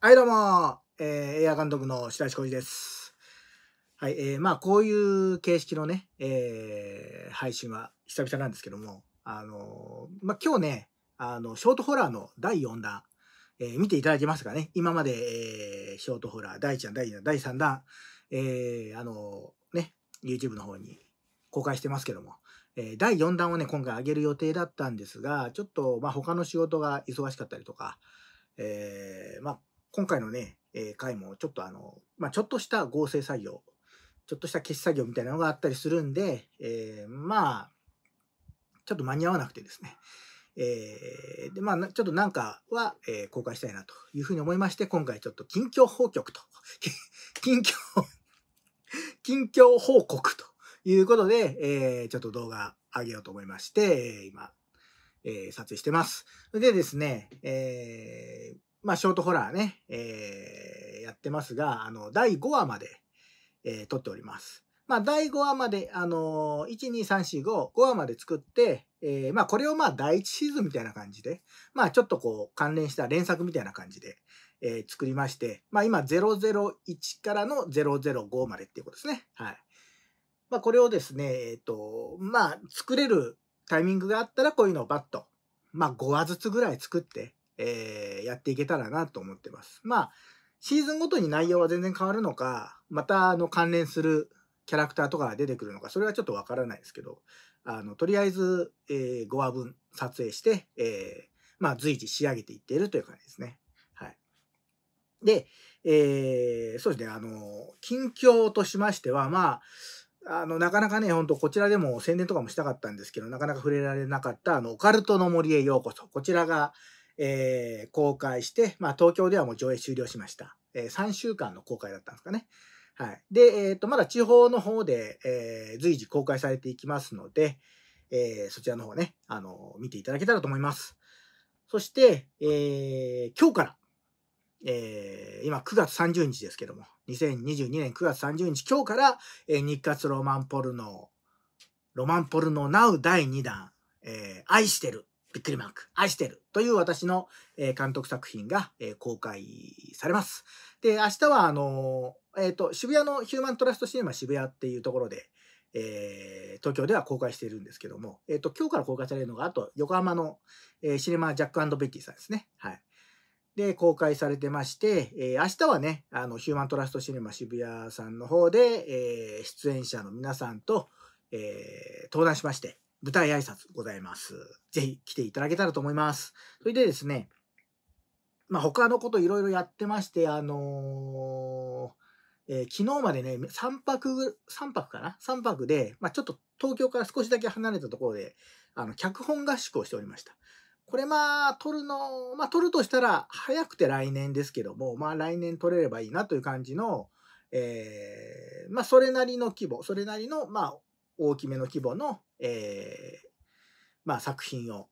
はい、どうも、えー、エア監督の白石浩二です。はい、えー、まあ、こういう形式のね、えー、配信は久々なんですけども、あのー、まあ、今日ね、あの、ショートホラーの第4弾、えー、見ていただけますかね。今まで、えー、ショートホラー第1弾、第2弾、第3弾、えー、あのー、ね、YouTube の方に公開してますけども、え第4弾をね、今回上げる予定だったんですが、ちょっと、まあ、他の仕事が忙しかったりとか、えー、まあ、今回のね、えー、回もちょっとあの、まあ、ちょっとした合成作業、ちょっとした消し作業みたいなのがあったりするんで、えー、まあ、ちょっと間に合わなくてですね。えー、で、まあ、ちょっとなんかは、えー、公開したいなというふうに思いまして、今回ちょっと近況報告と、近況、近況報告ということで、えー、ちょっと動画上げようと思いまして、今、えー、撮影してます。でですね、えー、まあ、ショートホラーね、えー、やってますが、あの、第5話まで、えー、撮っております。まあ、第5話まで、あのー、1、2、3、4、5、5話まで作って、えー、まあ、これをまあ、第1シーズンみたいな感じで、まあ、ちょっとこう、関連した連作みたいな感じで、えー、作りまして、まあ、今、001からの005までっていうことですね。はい。まあ、これをですね、えっ、ー、と、まあ、作れるタイミングがあったら、こういうのをバッと、まあ、5話ずつぐらい作って、えー、やっていけたらなと思ってます。まあ、シーズンごとに内容は全然変わるのか、またあの関連するキャラクターとかが出てくるのか、それはちょっとわからないですけど、あの、とりあえず、えー、5話分撮影して、えー、まあ、随時仕上げていっているという感じですね。はい。で、えー、そうですね、あの、近況としましては、まあ、あの、なかなかね、ほんとこちらでも宣伝とかもしたかったんですけど、なかなか触れられなかった、あの、オカルトの森へようこそ。こちらが、えー、公開して、まあ、東京ではもう上映終了しました。えー、3週間の公開だったんですかね。はい。で、えっ、ー、と、まだ地方の方で、えー、随時公開されていきますので、えー、そちらの方ね、あの見ていただけたらと思います。そして、えー、今日から、えー、今9月30日ですけども、2022年9月30日、今日から、えー、日活ロマンポルノ、ロマンポルノナウ第2弾、えー、愛してるびっくりマーク、愛してるという私の、え監督作品が、え公開されます。で、明日はあの、えっ、ー、と、渋谷のヒューマントラストシネマ渋谷っていうところで、えー、東京では公開しているんですけども、えっ、ー、と、今日から公開されるのが、あと、横浜の、えー、シネマジャックベッティさんですね。はい。で、公開されてまして、えー、明日はね、あの、ヒューマントラストシネマ渋谷さんの方で、えー、出演者の皆さんと、えー、登壇しまして、舞台挨拶ございます。ぜひ来ていただけたらと思います。それでですね、まあ、他のこといろいろやってまして、あのー、えー、昨日までね、3泊、3泊かな ?3 泊で、まあ、ちょっと東京から少しだけ離れたところで、あの、脚本合宿をしておりました。これまあ、撮るの、まあ、撮るとしたら、早くて来年ですけども、まあ、来年撮れればいいなという感じの、えー、まあ、それなりの規模、それなりの、まあ、大きめの規模の、えー、まあ、作品を、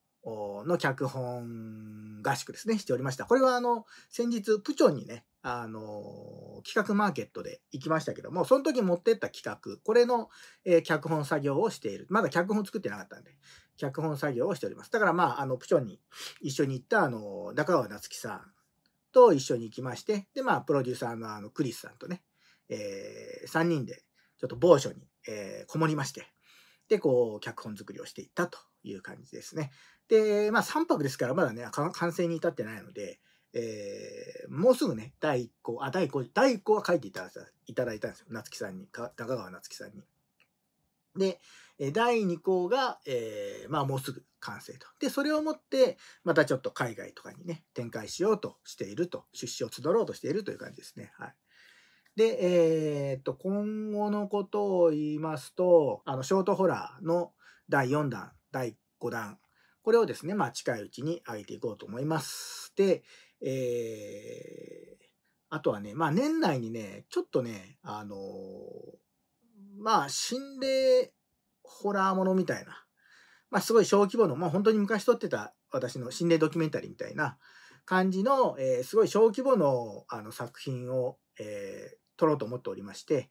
の脚本合宿ですね、しておりました。これはあの、先日、プチョンにね、あの、企画マーケットで行きましたけども、その時持ってった企画、これの、えー、脚本作業をしている。まだ脚本作ってなかったんで、脚本作業をしております。だからまあ、あの、プチョンに一緒に行ったあの、中川夏樹さんと一緒に行きまして、でまあ、プロデューサーのあの、クリスさんとね、えー、3人で、ちょっと某所に、えー、こもりまして、で、こう、脚本作りをしていったという感じですね。で、まあ3泊ですからまだね、完成に至ってないので、えー、もうすぐね、第1項、あ、第1項、第1個は書いていただいたんですよ。夏木さんに、高川夏木さんに。で、第2項が、えー、まあもうすぐ完成と。で、それをもって、またちょっと海外とかにね、展開しようとしていると、出資を募ろうとしているという感じですね。はい。で、えー、っと、今後のことを言いますと、あの、ショートホラーの第4弾、第5弾、これをですね、まあ、近いうちに上げていこうと思います。で、えー、あとはね、まあ、年内にね、ちょっとね、あのー、まあ、心霊ホラーものみたいな、まあ、すごい小規模の、まあ、本当に昔撮ってた私の心霊ドキュメンタリーみたいな感じの、えー、すごい小規模のあの作品を、えー、取ろうと思っておりまして、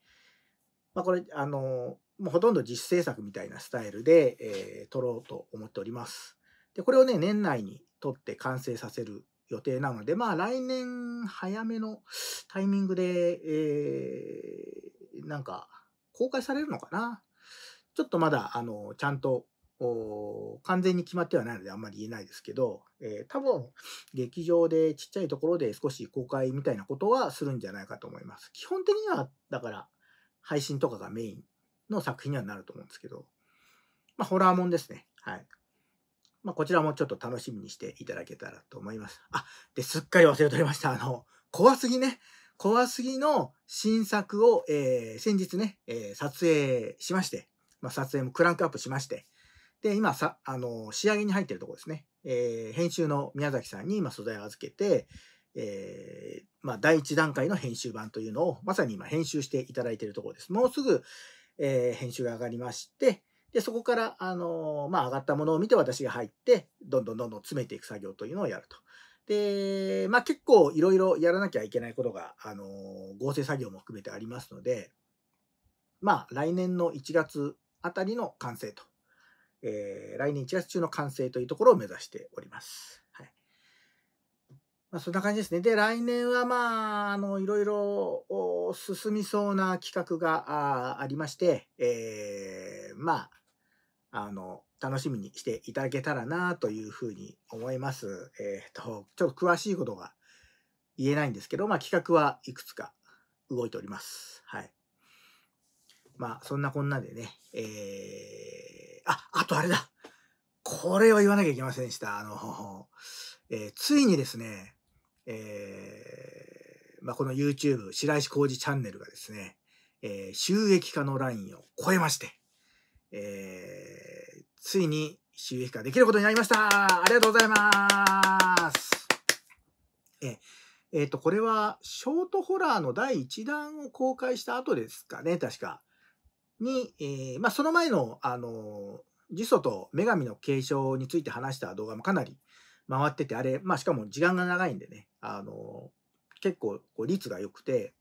まあ、これ、あの、もうほとんど実製作みたいなスタイルで、えー、撮ろうと思っております。で、これをね、年内に撮って完成させる予定なので、まあ来年早めのタイミングで、えー、なんか公開されるのかな。ちょっとまだ、あの、ちゃんと、完全に決まってはないのであんまり言えないですけど、えー、多分、劇場でちっちゃいところで少し公開みたいなことはするんじゃないかと思います。基本的には、だから、配信とかがメインの作品にはなると思うんですけど、まあ、ホラーもんですね。はい。まあ、こちらもちょっと楽しみにしていただけたらと思います。あ、で、すっかり忘れておりました。あの、怖すぎね。怖すぎの新作を、えー、先日ね、えー、撮影しまして、まあ、撮影もクランクアップしまして、で、今さ、あの、仕上げに入ってるところですね。えー、編集の宮崎さんに今素材を預けて、えー、まあ、第1段階の編集版というのを、まさに今編集していただいているところです。もうすぐ、えー、編集が上がりまして、で、そこから、あのまあ、上がったものを見て私が入って、どんどんどんどん詰めていく作業というのをやると。で、まあ、結構いろいろやらなきゃいけないことが、あの合成作業も含めてありますので、まあ、来年の1月あたりの完成とえー、来年1月中の完成というところを目指しております。はい。まあ、そんな感じですね。で、来年はまあ、あの、いろいろ進みそうな企画がありまして、えー、まあ、あの、楽しみにしていただけたらなというふうに思います。えっ、ー、と、ちょっと詳しいことが言えないんですけど、まあ企画はいくつか動いております。はい。まあそんなこんなでね、えーあ、あとあれだ。これは言わなきゃいけませんでした。あの、えー、ついにですね、えー、まあ、この YouTube、白石浩二チャンネルがですね、えー、収益化のラインを超えまして、えー、ついに収益化できることになりましたありがとうございますええー、と、これは、ショートホラーの第1弾を公開した後ですかね、確か。に、えー、まあ、その前の、あの、呪詛と女神の継承について話した動画もかなり回ってて、あれ、まあ、しかも時間が長いんでね、あの、結構こう率が良くて、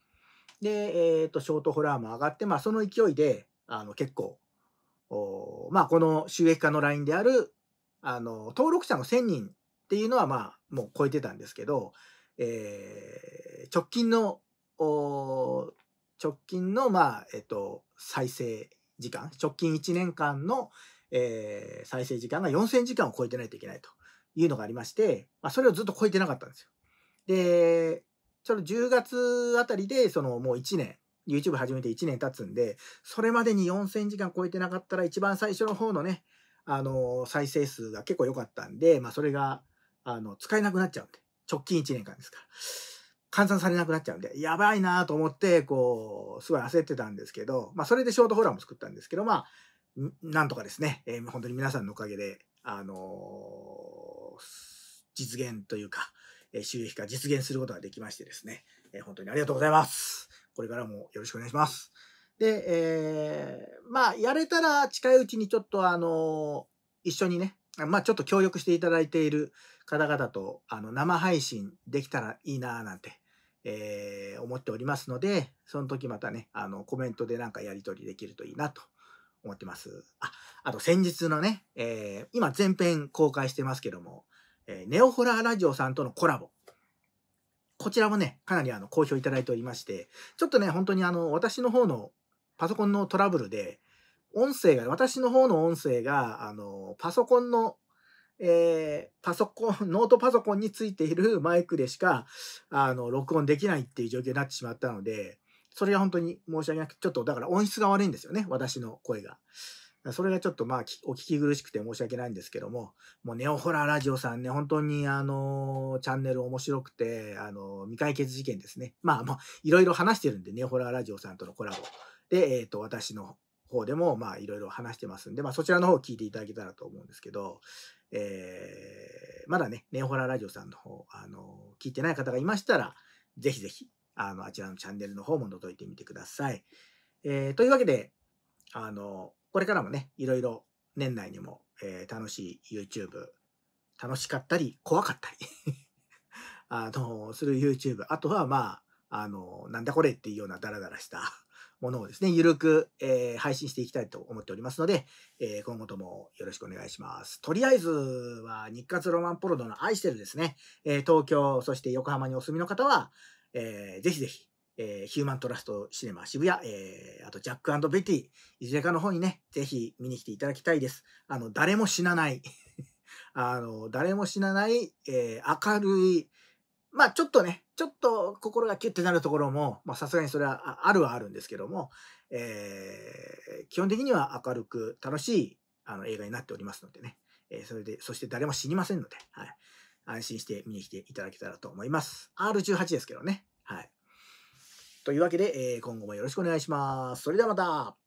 で、えー、と、ショートホラーも上がって、まあ、その勢いで、あの、結構、おまあ、この収益化のラインである、あの、登録者の1000人っていうのは、まあ、もう超えてたんですけど、えー、直近の、お直近の、まあ、えっと、再生時間、直近1年間の、えー、再生時間が4000時間を超えてないといけないというのがありまして、まあ、それをずっと超えてなかったんですよ。で、ちょうど10月あたりで、そのもう1年、YouTube 始めて1年経つんで、それまでに4000時間超えてなかったら、一番最初の方のね、あの、再生数が結構良かったんで、まあ、それが、あの、使えなくなっちゃうんで、直近1年間ですから。換算されなくなっちゃうんで、やばいなと思って、こう、すごい焦ってたんですけど、まあ、それでショートホラーも作ったんですけど、まあ、なんとかですね、えー、本当に皆さんのおかげで、あのー、実現というか、えー、収益化実現することができましてですね、えー、本当にありがとうございます。これからもよろしくお願いします。で、えー、まあ、やれたら近いうちにちょっとあのー、一緒にね、まあ、ちょっと協力していただいている方々と、あの、生配信できたらいいなぁなんてえー、思っておりますので、その時またね、あの、コメントでなんかやり取りできるといいなと思ってます。あ、あと先日のね、えー、今前編公開してますけども、えー、ネオホラーラジオさんとのコラボ。こちらもね、かなりあの、好評いただいておりまして、ちょっとね、本当にあの、私の方のパソコンのトラブルで、音声が、私の方の音声が、あの、パソコンのえー、パソコン、ノートパソコンについているマイクでしか、あの、録音できないっていう状況になってしまったので、それが本当に申し訳なく、ちょっとだから音質が悪いんですよね、私の声が。それがちょっとまあ、お聞き苦しくて申し訳ないんですけども、もうネオホラーラジオさんね、本当にあの、チャンネル面白くて、あの、未解決事件ですね。まあもう、いろいろ話してるんで、ネオホラーラジオさんとのコラボ。で、えっ、ー、と、私の方でもまあ、いろいろ話してますんで、まあ、そちらの方を聞いていただけたらと思うんですけど、えー、まだね、ネオホララジオさんの方、あの、聞いてない方がいましたら、ぜひぜひ、あの、あちらのチャンネルの方も覗いてみてください。えー、というわけで、あの、これからもね、いろいろ年内にも、えー、楽しい YouTube、楽しかったり、怖かったり あの、する YouTube、あとはまあ、あの、なんだこれっていうようなダラダラしたものをですね、ゆるく、えー、配信していきたいと思っておりますので、えー、今後ともよろしくお願いします。とりあえずは、日活ロマンポロドの愛してるですね、えー、東京、そして横浜にお住みの方は、えー、ぜひぜひ、えー、ヒューマントラストシネマ渋谷、えー、あとジャックベティ、いずれかの方にね、ぜひ見に来ていただきたいです。あの、誰も死なない あの、誰も死なない、えー、明るい、まあちょっとね、ちょっと心がキュッてなるところも、まあさすがにそれはあるはあるんですけども、えー、基本的には明るく楽しいあの映画になっておりますのでね、えー、それで、そして誰も死にませんので、はい。安心して見に来ていただけたらと思います。R18 ですけどね。はい。というわけで、えー、今後もよろしくお願いします。それではまた。